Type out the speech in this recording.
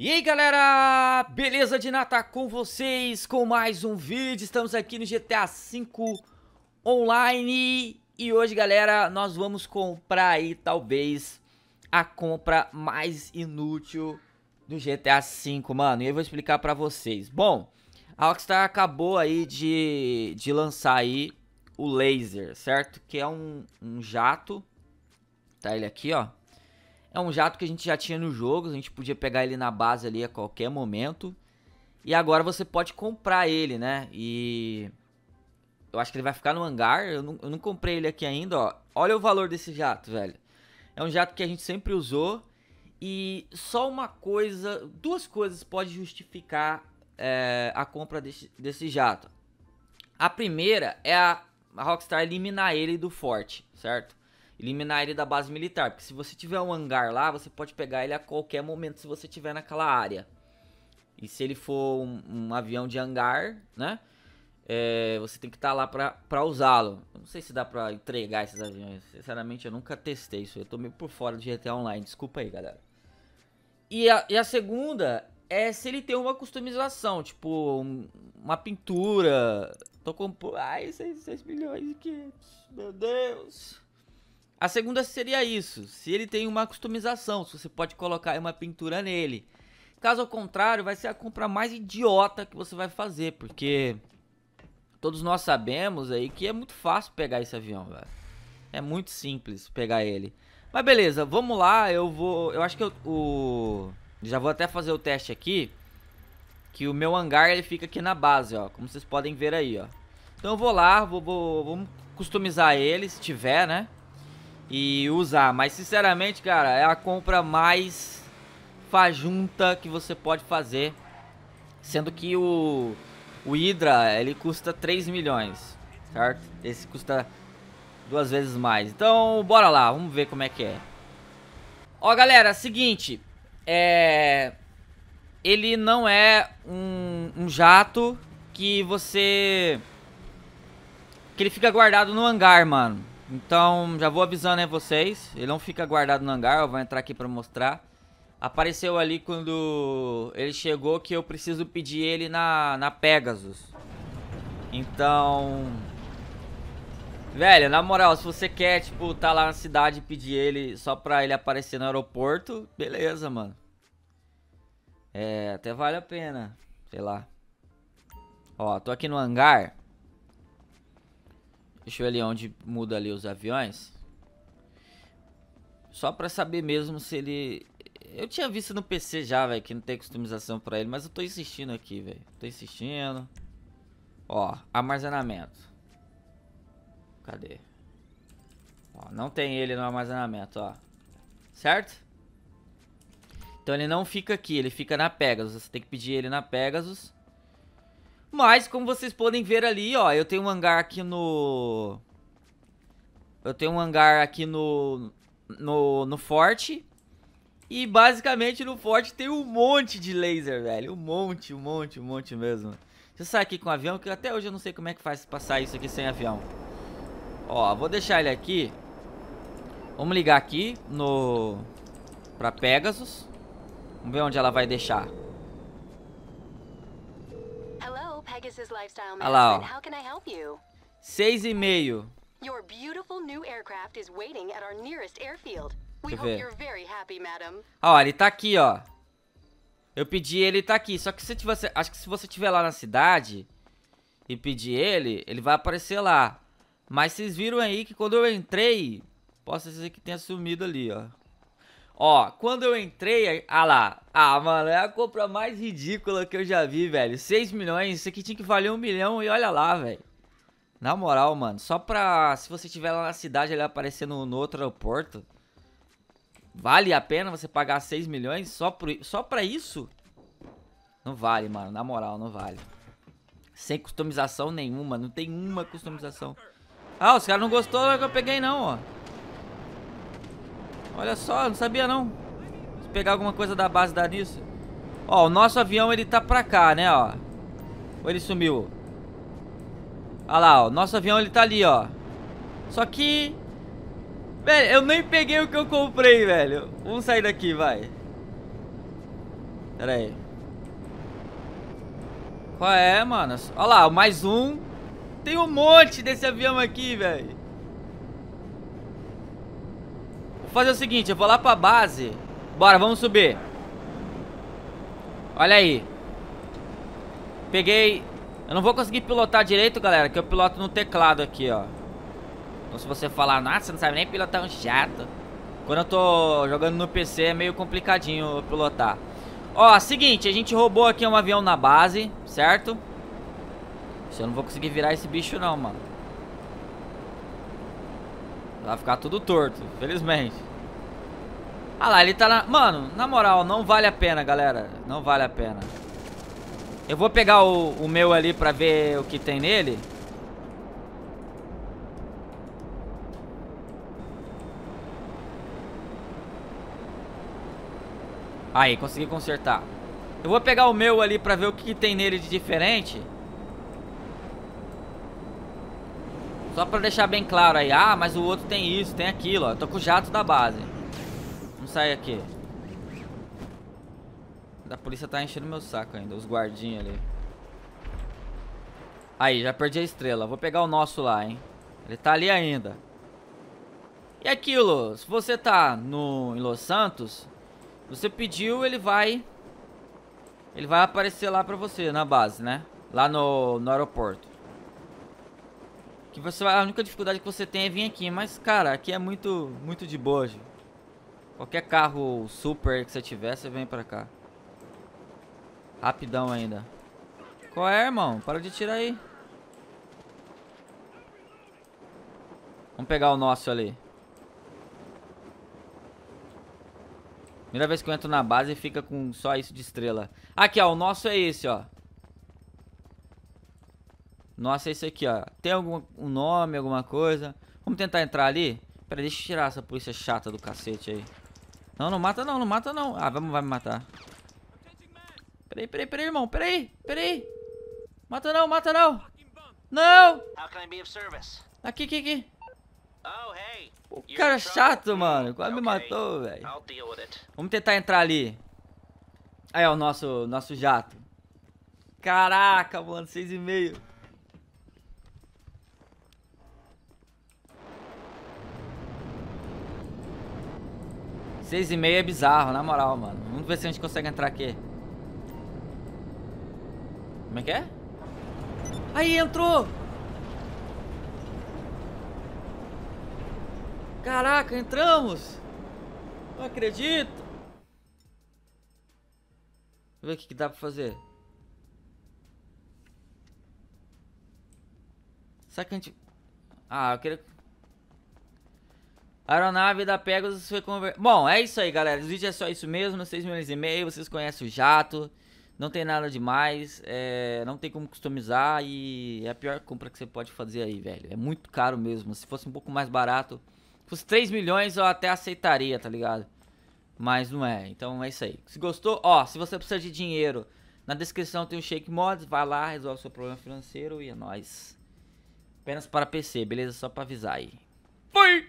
E aí galera, beleza de nata com vocês com mais um vídeo, estamos aqui no GTA V Online E hoje galera, nós vamos comprar aí talvez a compra mais inútil do GTA V, mano E eu vou explicar pra vocês Bom, a Rockstar acabou aí de, de lançar aí o Laser, certo? Que é um, um jato Tá ele aqui ó é um jato que a gente já tinha nos jogos, a gente podia pegar ele na base ali a qualquer momento. E agora você pode comprar ele, né? E eu acho que ele vai ficar no hangar. Eu não, eu não comprei ele aqui ainda, ó. Olha o valor desse jato, velho. É um jato que a gente sempre usou. E só uma coisa, duas coisas pode justificar é, a compra desse, desse jato. A primeira é a, a Rockstar eliminar ele do forte, certo? eliminar ele da base militar, porque se você tiver um hangar lá, você pode pegar ele a qualquer momento se você tiver naquela área. E se ele for um, um avião de hangar, né? É, você tem que estar tá lá para usá-lo. Não sei se dá para entregar esses aviões. Sinceramente, eu nunca testei isso. Eu tô meio por fora de GTA Online. Desculpa aí, galera. E a, e a segunda é se ele tem uma customização, tipo um, uma pintura. Tô com. Ai, 6 milhões e 500. Meu Deus. A segunda seria isso, se ele tem uma customização, se você pode colocar uma pintura nele. Caso ao contrário, vai ser a compra mais idiota que você vai fazer, porque todos nós sabemos aí que é muito fácil pegar esse avião, velho. É muito simples pegar ele. Mas beleza, vamos lá, eu vou, eu acho que eu, o já vou até fazer o teste aqui, que o meu hangar ele fica aqui na base, ó, como vocês podem ver aí, ó. Então eu vou lá, vou, vou vamos customizar ele se tiver, né? e usar. Mas sinceramente, cara, é a compra mais fajunta que você pode fazer. Sendo que o, o Hydra, ele custa 3 milhões, certo? Esse custa duas vezes mais. Então, bora lá, vamos ver como é que é. Ó, galera, seguinte, é... Ele não é um, um jato que você... Que ele fica guardado no hangar, mano. Então, já vou avisando aí né, vocês. Ele não fica guardado no hangar, eu vou entrar aqui pra mostrar. Apareceu ali quando ele chegou que eu preciso pedir ele na, na Pegasus. Então... Velho, na moral, se você quer, tipo, tá lá na cidade e pedir ele só pra ele aparecer no aeroporto, beleza, mano. É, até vale a pena. Sei lá. Ó, tô aqui no hangar. Deixa eu ver ali onde muda ali os aviões. Só pra saber mesmo se ele... Eu tinha visto no PC já, velho, que não tem customização pra ele. Mas eu tô insistindo aqui, velho. Tô insistindo. Ó, armazenamento. Cadê? Ó, não tem ele no armazenamento, ó. Certo? Então ele não fica aqui, ele fica na Pegasus. Você tem que pedir ele na Pegasus. Mas, como vocês podem ver ali, ó, eu tenho um hangar aqui no... Eu tenho um hangar aqui no... No, no forte. E, basicamente, no forte tem um monte de laser, velho. Um monte, um monte, um monte mesmo. Deixa eu sair aqui com o avião, que até hoje eu não sei como é que faz passar isso aqui sem avião. Ó, vou deixar ele aqui. Vamos ligar aqui no... Pra Pegasus. Vamos ver onde ela vai deixar. Olha lá, ó. Seis e meio. Your beautiful new aircraft is waiting at our nearest airfield. We hope you're very happy, madam. Ó, ele tá aqui, ó. Eu pedi ele tá aqui, só que se você, acho que se você tiver lá na cidade e pedir ele, ele vai aparecer lá. Mas vocês viram aí que quando eu entrei, posso dizer que tenha sumido ali, ó. Ó, quando eu entrei, ah lá, ah, mano, é a compra mais ridícula que eu já vi, velho. 6 milhões, isso aqui tinha que valer 1 milhão e olha lá, velho. Na moral, mano, só pra, se você estiver lá na cidade, ele aparecer no, no outro aeroporto, vale a pena você pagar 6 milhões só, por, só pra isso? Não vale, mano, na moral, não vale. Sem customização nenhuma, não tem uma customização. Ah, os caras não gostou que eu peguei não, ó. Olha só, não sabia não. Se pegar alguma coisa da base da nisso. Ó, o nosso avião ele tá pra cá, né, ó. Ou ele sumiu? Olha lá, ó. Nosso avião ele tá ali, ó. Só que... Velho, eu nem peguei o que eu comprei, velho. Vamos sair daqui, vai. Pera aí. Qual é, mano? Olha lá, mais um. Tem um monte desse avião aqui, velho. Vou fazer o seguinte, eu vou lá pra base. Bora, vamos subir. Olha aí. Peguei... Eu não vou conseguir pilotar direito, galera, que eu piloto no teclado aqui, ó. Então se você falar, nossa, você não sabe nem pilotar um jato. Quando eu tô jogando no PC é meio complicadinho pilotar. Ó, seguinte, a gente roubou aqui um avião na base, certo? Eu não vou conseguir virar esse bicho não, mano. Vai ficar tudo torto, felizmente. Ah lá, ele tá na... Mano, na moral, não vale a pena, galera. Não vale a pena. Eu vou pegar o, o meu ali pra ver o que tem nele. Aí, consegui consertar. Eu vou pegar o meu ali pra ver o que, que tem nele de diferente. Só pra deixar bem claro aí. Ah, mas o outro tem isso, tem aquilo, ó. Eu tô com o jato da base. Vamos sair aqui. A polícia tá enchendo meu saco ainda, os guardinhos ali. Aí, já perdi a estrela. Vou pegar o nosso lá, hein. Ele tá ali ainda. E aquilo, se você tá no, em Los Santos, você pediu, ele vai... Ele vai aparecer lá pra você, na base, né? Lá no, no aeroporto. Que você vai, a única dificuldade que você tem é vir aqui. Mas, cara, aqui é muito, muito de boa, gente. Qualquer carro super que você tiver, você vem pra cá. Rapidão ainda. Qual é, irmão? Para de tirar aí. Vamos pegar o nosso ali. Primeira vez que eu entro na base e fica com só isso de estrela. Aqui, ó. O nosso é esse, ó. Nossa, esse aqui, ó. Tem algum um nome, alguma coisa? Vamos tentar entrar ali? Pera, deixa eu tirar essa polícia chata do cacete aí. Não, não mata não, não mata não. Ah, vai, vai me matar. Peraí, peraí, peraí, irmão. Peraí, peraí. Mata não, mata não. Não! Aqui, aqui, aqui. O cara é chato, mano. Quase me matou, velho. Vamos tentar entrar ali. Aí, ó, o nosso, nosso jato. Caraca, mano, seis e meio. Seis e meia é bizarro, na moral, mano. Vamos ver se a gente consegue entrar aqui. Como é que é? Aí, entrou! Caraca, entramos! Não acredito! Deixa ver o que, que dá pra fazer. Será que a gente... Ah, eu queria aeronave da Pegasus foi convertida. Bom, é isso aí, galera. O vídeo é só isso mesmo. 6 milhões e meio. Vocês conhecem o jato. Não tem nada demais. É... Não tem como customizar. E é a pior compra que você pode fazer aí, velho. É muito caro mesmo. Se fosse um pouco mais barato. os fosse 3 milhões, eu até aceitaria, tá ligado? Mas não é. Então é isso aí. Se gostou, ó. Se você precisa de dinheiro, na descrição tem o Shake Mods. Vai lá, resolve o seu problema financeiro. E é nóis. Apenas para PC, beleza? Só pra avisar aí. Fui!